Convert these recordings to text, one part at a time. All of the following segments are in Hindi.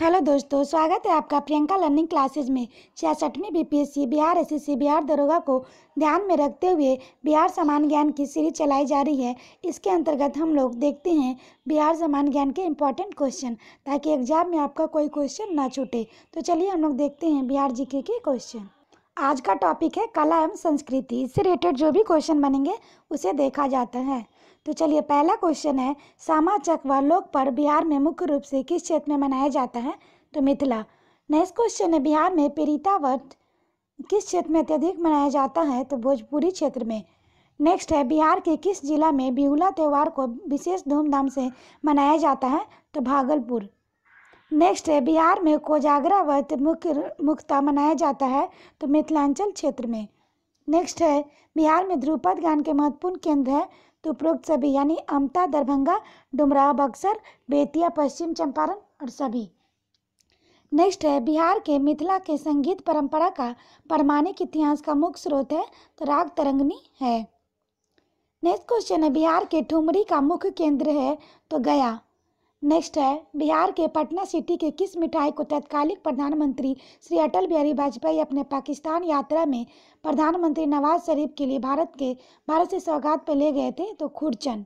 हेलो दोस्तों स्वागत है आपका प्रियंका लर्निंग क्लासेज में छियासठवीं B P S C Bihar S C Bihar दरोगा को ध्यान में रखते हुए बिहार समान ज्ञान की सीरीज चलाई जा रही है इसके अंतर्गत हम लोग देखते हैं बिहार समान ज्ञान के इम्पॉर्टेंट क्वेश्चन ताकि एग्जाम में आपका कोई क्वेश्चन ना छूटे तो चलिए हम लोग देखते हैं बिहार जी के क्वेश्चन आज का टॉपिक है कला एवं संस्कृति इससे रिलेटेड जो भी क्वेश्चन बनेंगे उसे देखा जाता है तो चलिए पहला क्वेश्चन है सामा चकवा व लोक पर्व बिहार में मुख्य रूप से किस क्षेत्र में मनाया जाता है तो मिथिला नेक्स्ट क्वेश्चन है बिहार में पीड़िता व्रत किस क्षेत्र में अत्यधिक मनाया जाता है तो भोजपुरी क्षेत्र में नेक्स्ट है बिहार के किस जिला में बिहुला त्यौहार को विशेष धूमधाम से मनाया जाता है तो भागलपुर नेक्स्ट है बिहार में कोजागरा व्रत मुख्य मुख्यता मनाया जाता है तो मिथिलांचल क्षेत्र में नेक्स्ट है बिहार में ध्रुपद गान के महत्वपूर्ण केंद्र है तो उपरोक्त सभी यानी अमता दरभंगा डुमराव बक्सर बेतिया पश्चिम चंपारण और सभी नेक्स्ट है बिहार के मिथिला के संगीत परंपरा का प्रमाणिक इतिहास का मुख्य स्रोत है तो राग तरंगनी है नेक्स्ट क्वेश्चन है बिहार के ठुमरी का मुख्य केंद्र है तो गया नेक्स्ट है बिहार के पटना सिटी के किस मिठाई को तत्कालिक प्रधानमंत्री श्री अटल बिहारी वाजपेयी अपने पाकिस्तान यात्रा में प्रधानमंत्री नवाज शरीफ के लिए भारत के भारत से सौगात पर ले गए थे तो खुरचन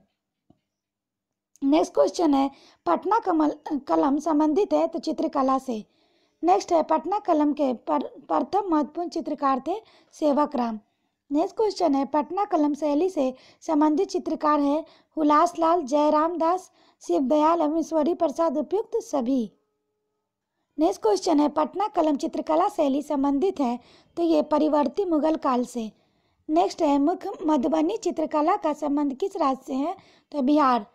नेक्स्ट क्वेश्चन है पटना कमल कलम संबंधित है तो चित्रकला से नेक्स्ट है पटना कलम के प्रथम महत्वपूर्ण चित्रकार थे सेवक राम नेक्स्ट क्वेश्चन है पटना कलम शैली से संबंधित चित्रकार है हुलास लाल जयराम दास शिव दयाल एवं ईश्वरी प्रसाद उपयुक्त सभी नेक्स्ट क्वेश्चन है पटना कलम चित्रकला शैली संबंधित है तो ये परिवर्ती मुगल काल से नेक्स्ट है मुख्य मधुबनी चित्रकला का संबंध किस राज्य से है तो बिहार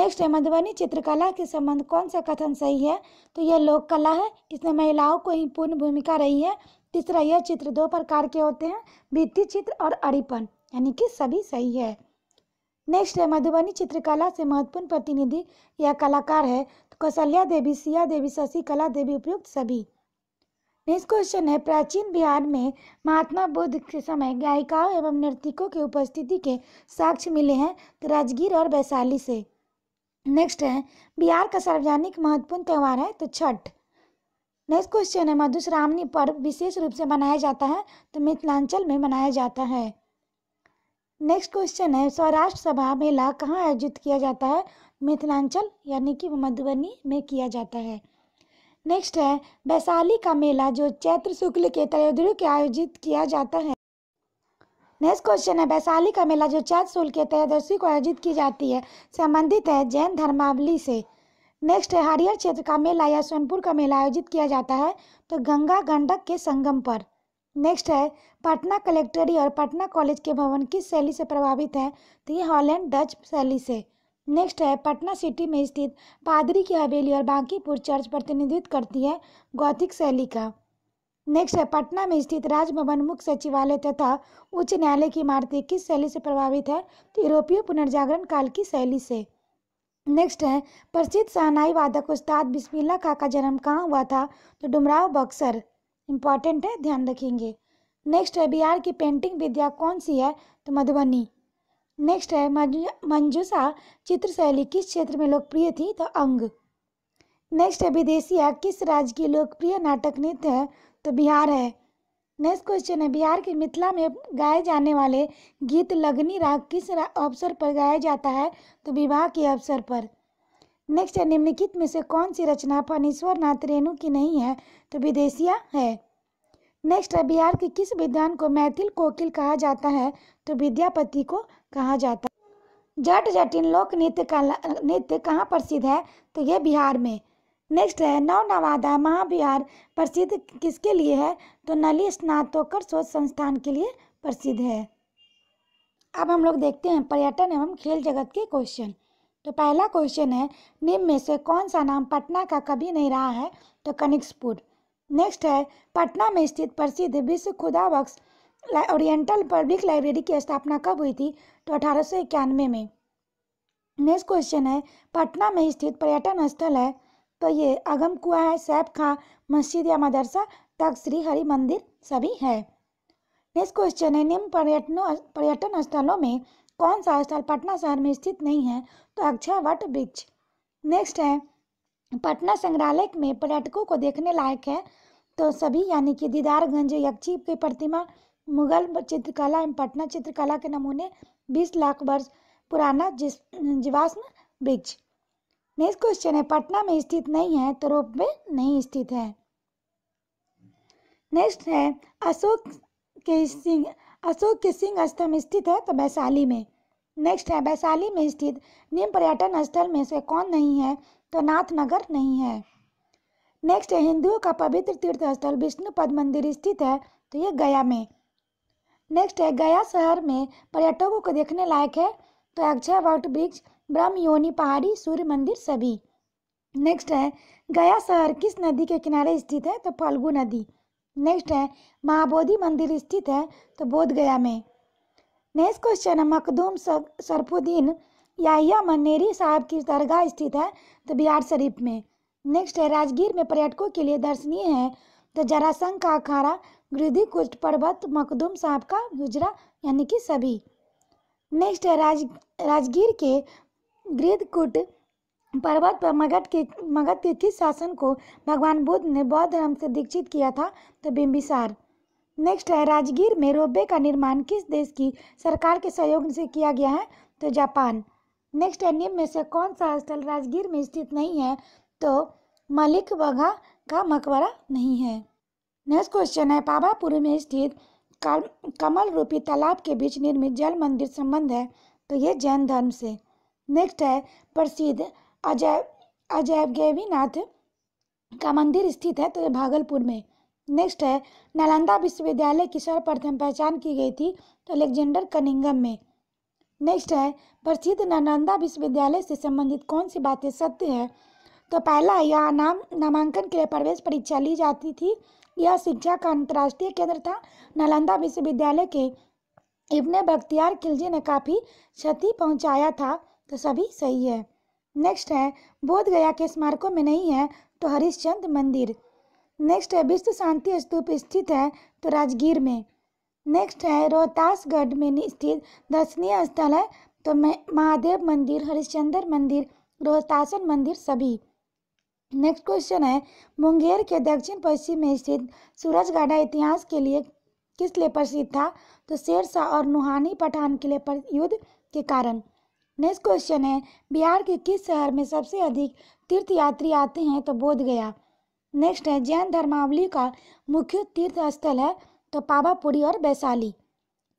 नेक्स्ट है मधुबनी चित्रकला के संबंध कौन सा कथन सही है तो यह लोक कला है इसमें महिलाओं को ही पूर्ण भूमिका रही है तीसरा यह चित्र दो प्रकार के होते हैं भित्ति चित्र और अरिपन यानी कि सभी सही है नेक्स्ट है मधुबनी चित्रकला से महत्वपूर्ण प्रतिनिधि या कलाकार है तो कौशल्या देवी सिया देवी शशि कला देवी उपयुक्त सभी नेक्स्ट क्वेश्चन है प्राचीन बिहार में महात्मा बुद्ध के समय गायिकाओं एवं नृतिकों की उपस्थिति के साक्ष्य मिले हैं तो राजगीर और वैशाली से नेक्स्ट है बिहार का सार्वजनिक महत्वपूर्ण त्यौहार है तो छठ नेक्स्ट क्वेश्चन है मधुश्रावणी पर्व विशेष रूप से मनाया जाता है तो मिथिलांचल में मनाया जाता है नेक्स्ट क्वेश्चन है सौराष्ट्र सभा मेला कहाँ आयोजित किया जाता है मिथिलांचल यानी कि मधुबनी में किया जाता है नेक्स्ट है वैशाली का मेला जो चैत्र शुक्ल के त्रयोदय के आयोजित किया जाता है नेक्स्ट क्वेश्चन है वैशाली का मेला जो चैत्र शुल्क के त्रयोदशी को आयोजित की जाती है संबंधित है जैन धर्मावली से नेक्स्ट है हरियर क्षेत्र का मेला या सोनपुर का मेला आयोजित किया जाता है तो गंगा गंडक के संगम पर नेक्स्ट है पटना कलेक्ट्री और पटना कॉलेज के भवन किस शैली से प्रभावित है तो ये हॉलैंड डच शैली से नेक्स्ट है पटना सिटी में स्थित पादरी की हवेली और बांकीपुर चर्च प्रतिनिधित्व करती है गौथिक शैली का नेक्स्ट है पटना में स्थित राजभवन मुख्य सचिवालय तथा उच्च न्यायालय की इमारतें किस शैली से प्रभावित है तो यूरोपीय पुनर्जागरण काल की शैली से नेक्स्ट है प्रसिद्ध सहनाई वादक उस्ताद बिस्मिल्ला खा का जन्म कहाँ हुआ था तो डुमराव बक्सर इम्पॉर्टेंट है ध्यान रखेंगे नेक्स्ट है बिहार की पेंटिंग विद्या कौन सी है तो मधुबनी नेक्स्ट है मंजूषा चित्र शैली किस क्षेत्र में लोकप्रिय थी तो अंग नेक्स्ट है विदेशिया किस राज्य की लोकप्रिय नाटक नृत्य है तो बिहार है नेक्स्ट क्वेश्चन है बिहार के मिथिला में गाए जाने वाले गीत लगनी राग किस अवसर पर गाया जाता है तो विवाह के अवसर पर नेक्स्ट है निम्नलिखित में से कौन सी रचना फणीश्वर नाथ रेणु की नहीं है तो विदेशिया है नेक्स्ट है बिहार के किस विद्वान को मैथिल कोकिल कहा जाता है तो विद्यापति को कहा जाता है जट जटिन लोक नृत्य का नृत्य कहाँ प्रसिद्ध है तो यह बिहार में नेक्स्ट है नव नवादा महाविहार प्रसिद्ध किसके लिए है तो नली स्नातोकर शोध संस्थान के लिए प्रसिद्ध है अब हम लोग देखते हैं पर्यटन एवं खेल जगत के क्वेश्चन तो पहला क्वेश्चन है निम्न में से कौन सा नाम पटना का कभी नहीं रहा है तो कनिक्सपुर नेक्स्ट है पटना में स्थित प्रसिद्ध विश्व खुदा बख्श ओरिएंटल पब्लिक लाइब्रेरी की स्थापना कब हुई थी तो अठारह में नेक्स्ट क्वेश्चन है पटना में स्थित पर्यटन स्थल है तो ये अगम कुआ है सैफ खां मस्जिद या मदरसा तक श्री हरि मंदिर सभी है नेक्स्ट क्वेश्चन है निम्न पर्यटनों पर्यटन स्थलों में कौन सा स्थल पटना शहर में स्थित नहीं है तो अक्षय वट वृक्ष नेक्स्ट है पटना संग्रहालय में पर्यटकों को देखने लायक है तो सभी यानी कि दीदारगंज यक्षी की प्रतिमा मुगल चित्रकला एवं पटना चित्रकला के नमूने बीस लाख वर्ष पुराना जिस जीवाश्म वृक्ष नेक्स्ट क्वेश्चन है पटना में स्थित नहीं है तो रोप में नहीं स्थित है नेक्स्ट है अशोक के सिंह अशोक के सिंह स्थल स्थित है तो वैशाली में नेक्स्ट है वैशाली में स्थित निम्न पर्यटन स्थल में से कौन नहीं है तो नाथनगर नहीं है नेक्स्ट है हिंदुओं का पवित्र तीर्थ स्थल विष्णुपद मंदिर स्थित है तो ये गया में नेक्स्ट है गया शहर में पर्यटकों को देखने लायक है तो अक्षय वट ब्रिज ब्रह्म योनी पहाड़ी सूर्य मंदिर सभी नेक्स्ट है गया शहर किस नदी के किनारे स्थित है तो फाल्गु नदी नेक्स्ट है महाबोधि मंदिर स्थित है तो बोधगया में नेक्स्ट क्वेश्चन है मखदूम सरफुद्दीन याहिया मनेरी साहब की दरगाह स्थित है तो बिहार शरीफ में नेक्स्ट है राजगीर में पर्यटकों के लिए दर्शनीय है तो जरासंघ का अखाड़ा गृधि कुष्ठ पर्वत मखदूम साहब का गुजरा यानी कि सभी नेक्स्ट है राज राजगीर के गृधकुट पर्वत पर मगध के मगध के किस शासन को भगवान बुद्ध ने बौद्ध धर्म से दीक्षित किया था तो बिम्बिसार नेक्स्ट है राजगीर में रोपवे का निर्माण किस देश की सरकार के सहयोग से किया गया है तो जापान नेक्स्ट है निम्न में से कौन सा स्थल राजगीर में स्थित नहीं है तो मलिक वघा का मकबरा नहीं है नेक्स्ट क्वेश्चन है पावापुर में स्थित कमल रूपी तालाब के बीच निर्मित जल मंदिर संबंध है तो ये जैन धर्म से नेक्स्ट है प्रसिद्ध अजैब अजैब गैवीनाथ का मंदिर स्थित है तो भागलपुर में नेक्स्ट है नालंदा विश्वविद्यालय की सर्वप्रथम पहचान की गई थी तो अलेक्जेंडर कनिंगम में नेक्स्ट है प्रसिद्ध नालंदा विश्वविद्यालय से संबंधित कौन सी बातें सत्य हैं तो पहला यह नाम नामांकन के लिए प्रवेश परीक्षा ली जाती थी यह शिक्षा का अंतर्राष्ट्रीय केंद्र था नालंदा विश्वविद्यालय के इब्ने बख्तियार खिलजी ने काफ़ी क्षति पहुंचाया था तो सभी सही है नेक्स्ट है बोधगया के स्मारकों में नहीं है तो हरिश्चंद मंदिर नेक्स्ट है विश्व शांति स्तूप स्थित है तो राजगीर में नेक्स्ट है रोहतासगढ़ में स्थित दर्शनीय स्थल है तो महादेव मंदिर हरिश्चंद्र मंदिर रोहतासन मंदिर सभी नेक्स्ट क्वेश्चन है मुंगेर के दक्षिण पश्चिम में स्थित गाढ़ा इतिहास के लिए किस लिए प्रसिद्ध था तो शेरशाह और नुहानी पठान के लिए युद्ध के कारण नेक्स्ट क्वेश्चन है बिहार के किस शहर में सबसे अधिक तीर्थयात्री आते हैं तो बोध गया नेक्स्ट है जैन धर्मावली का मुख्य तीर्थ स्थल है तो पावापुरी और वैशाली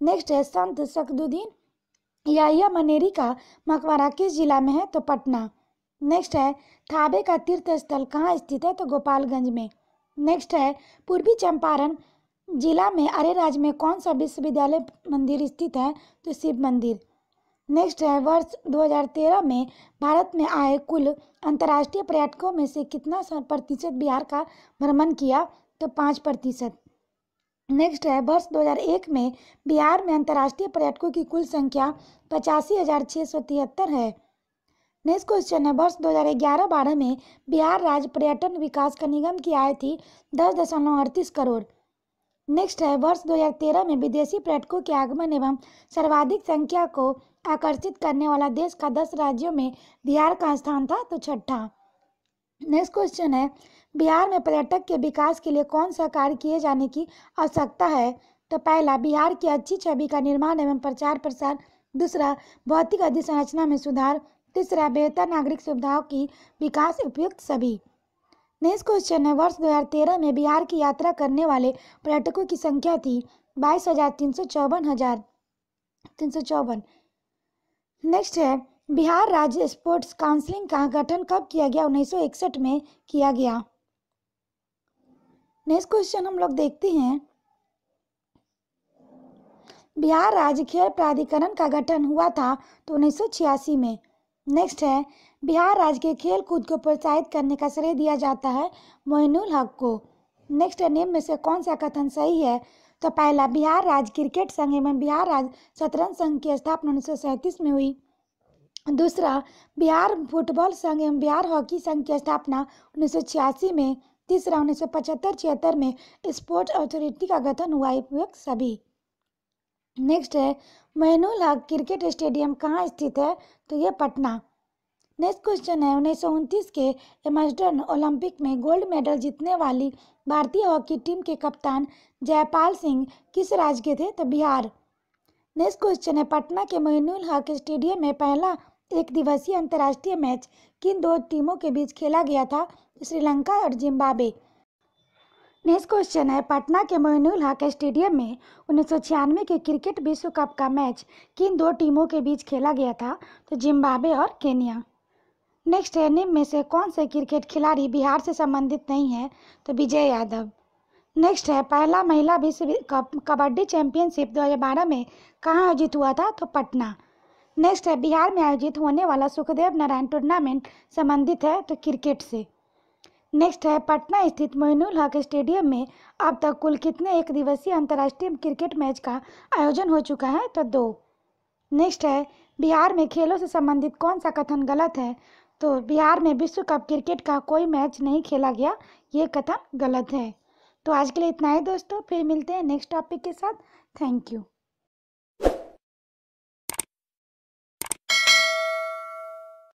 नेक्स्ट है संत शकदुद्दीन या मनेरी का मकबरा किस जिला में है तो पटना नेक्स्ट है थाबे का तीर्थ स्थल कहाँ स्थित है तो गोपालगंज में नेक्स्ट है पूर्वी चंपारण जिला में अरेराज में कौन सा विश्वविद्यालय मंदिर स्थित है तो शिव मंदिर नेक्स्ट है वर्ष 2013 में भारत में आए कुल अंतर्राष्ट्रीय पर्यटकों में से कितना प्रतिशत बिहार का भ्रमण किया तो पाँच प्रतिशत नेक्स्ट है वर्ष 2001 में बिहार में अंतर्राष्ट्रीय पर्यटकों की कुल संख्या पचासी हज़ार छः सौ तिहत्तर है नेक्स्ट क्वेश्चन है वर्ष 2011-12 में बिहार राज्य पर्यटन विकास का निगम की आय थी दस दशमलव अड़तीस करोड़ नेक्स्ट है वर्ष 2013 में विदेशी पर्यटकों के आगमन एवं सर्वाधिक संख्या को आकर्षित करने वाला देश का दस राज्यों में बिहार का स्थान था तो छठा नेक्स्ट क्वेश्चन है बिहार में पर्यटक के विकास के लिए कौन सा कार्य किए जाने की आवश्यकता है तो पहला बिहार की अच्छी छवि का निर्माण एवं प्रचार प्रसार दूसरा भौतिक अधिसंरचना में सुधार तीसरा बेहतर नागरिक सुविधाओं की विकास उपयुक्त सभी नेक्स्ट क्वेश्चन है वर्ष 2013 में बिहार की यात्रा करने वाले पर्यटकों की संख्या थी बाईस हजार तीन सौ चौवन हजार तीन सौ चौवन नेक्स्ट है बिहार राज्य स्पोर्ट्स काउंसिलिंग का गठन कब किया गया इकसठ में किया गया नेक्स्ट क्वेश्चन हम लोग देखते हैं बिहार राज्य खेल प्राधिकरण का गठन हुआ था तो उन्नीस में नेक्स्ट है बिहार राज्य के खेल कूद को प्रोत्साहित करने का श्रेय दिया जाता है मोइनुल हक को नेक्स्ट है नेम में से कौन सा कथन सही है तो पहला बिहार राज्य क्रिकेट संघ एवं बिहार राज्य शतरंज संघ की स्थापना उन्नीस में हुई दूसरा बिहार फुटबॉल संघ एवं बिहार हॉकी संघ की स्थापना उन्नीस में तीसरा उन्नीस सौ पचहत्तर छिहत्तर में स्पोर्ट्स अथॉरिटी का गठन हुआ ये सभी नेक्स्ट है महनूल हक क्रिकेट स्टेडियम कहाँ स्थित है तो ये पटना नेक्स्ट क्वेश्चन है उन्नीस सौ उनतीस के एमस्टर्न ओलंपिक में गोल्ड मेडल जीतने वाली भारतीय हॉकी टीम के कप्तान जयपाल सिंह किस राज्य के थे तो बिहार नेक्स्ट क्वेश्चन है पटना के मोइनुल हक स्टेडियम में पहला एक दिवसीय अंतर्राष्ट्रीय मैच किन दो टीमों के बीच खेला गया था श्रीलंका और जिम्बाब्वे नेक्स्ट क्वेश्चन है पटना के मोइनुल हक स्टेडियम में उन्नीस के क्रिकेट विश्व कप का मैच किन दो टीमों के बीच खेला गया था तो जिम्बाब्वे और केनिया नेक्स्ट है निम्न में से कौन से क्रिकेट खिलाड़ी बिहार से संबंधित नहीं है तो विजय यादव नेक्स्ट है पहला महिला विश्व कप कबड्डी चैंपियनशिप दो में कहाँ आयोजित हुआ था तो पटना नेक्स्ट है बिहार में आयोजित होने वाला सुखदेव नारायण टूर्नामेंट संबंधित है तो क्रिकेट से नेक्स्ट है पटना स्थित मोइनुल हक स्टेडियम में अब तक कुल कितने एक दिवसीय अंतर्राष्ट्रीय क्रिकेट मैच का आयोजन हो चुका है तो दो नेक्स्ट है बिहार में खेलों से संबंधित कौन सा कथन गलत है तो बिहार में विश्व कप क्रिकेट का कोई मैच नहीं खेला गया ये कथन गलत है तो आज के लिए इतना ही दोस्तों फिर मिलते हैं नेक्स्ट टॉपिक के साथ थैंक यू